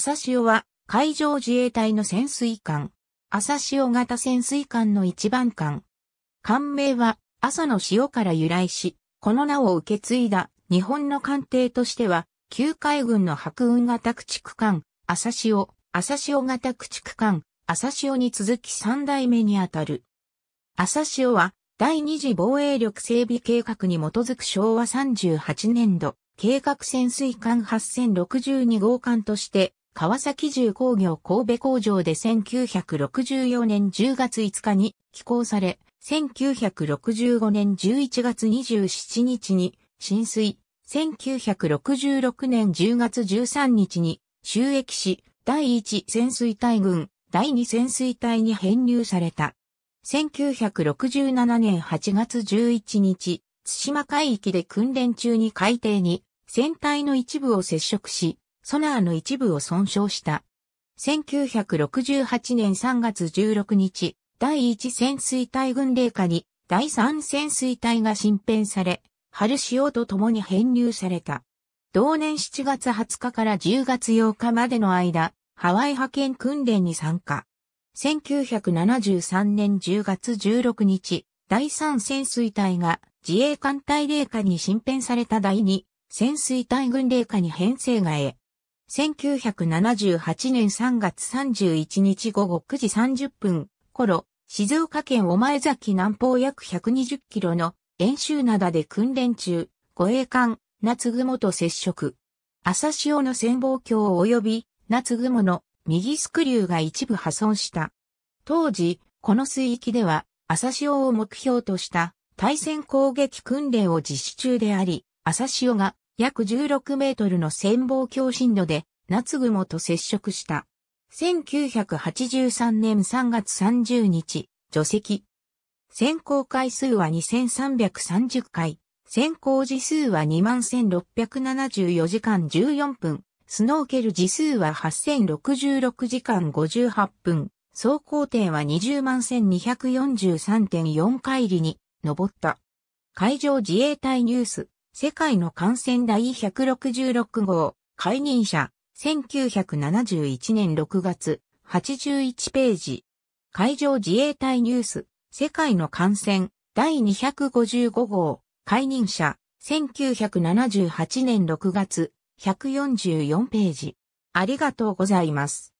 朝潮は海上自衛隊の潜水艦。朝潮型潜水艦の一番艦。艦名は朝の潮から由来し、この名を受け継いだ日本の艦艇としては、旧海軍の白雲型駆逐艦、朝潮、朝潮型駆逐艦、朝潮に続き三代目にあたる。朝潮は第二次防衛力整備計画に基づく昭和38年度、計画潜水艦8062号艦として川崎重工業神戸工場で1964年10月5日に寄港され、1965年11月27日に浸水、1966年10月13日に収益し、第1潜水隊群、第2潜水隊に編入された。1967年8月11日、津島海域で訓練中に海底に船体の一部を接触し、ソナーの一部を損傷した。1968年3月16日、第1潜水隊軍令下に第3潜水隊が新編され、春潮と共に編入された。同年7月20日から10月8日までの間、ハワイ派遣訓練に参加。1973年10月16日、第3潜水隊が自衛艦隊令下に新編された第2潜水隊軍令下に編成がえ。1978年3月31日午後9時30分頃、静岡県お前崎南方約120キロの演習灘で訓練中、護衛艦、夏雲と接触。朝潮の潜望鏡及び夏雲の右スクリューが一部破損した。当時、この水域では朝潮を目標とした対戦攻撃訓練を実施中であり、朝潮が約16メートルの潜望鏡深度で、夏雲と接触した。1983年3月30日、除籍。選考回数は2330回。選考時数は21,674時間14分。スノーケル時数は8,066時間58分。走行点は201,243.4回りに上った。海上自衛隊ニュース。世界の感染第166号、解任者、1971年6月、81ページ。海上自衛隊ニュース、世界の感染、第255号、解任者、1978年6月、144ページ。ありがとうございます。